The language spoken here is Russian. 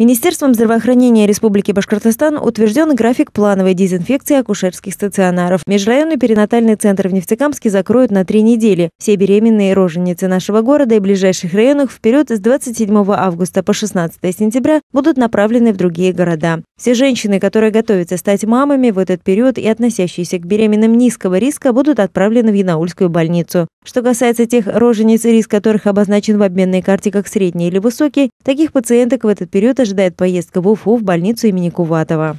Министерством здравоохранения Республики Башкортостан утвержден график плановой дезинфекции акушерских стационаров. Межрайонный перинатальный центр в Нефтекамске закроют на три недели. Все беременные роженицы нашего города и ближайших районах вперед с 27 августа по 16 сентября будут направлены в другие города. Все женщины, которые готовятся стать мамами в этот период и относящиеся к беременным низкого риска, будут отправлены в Янаульскую больницу. Что касается тех рожениц, риск которых обозначен в обменной карте как средний или высокий, таких пациенток в этот период ожидает поездка в Уфу в больницу имени Куватова.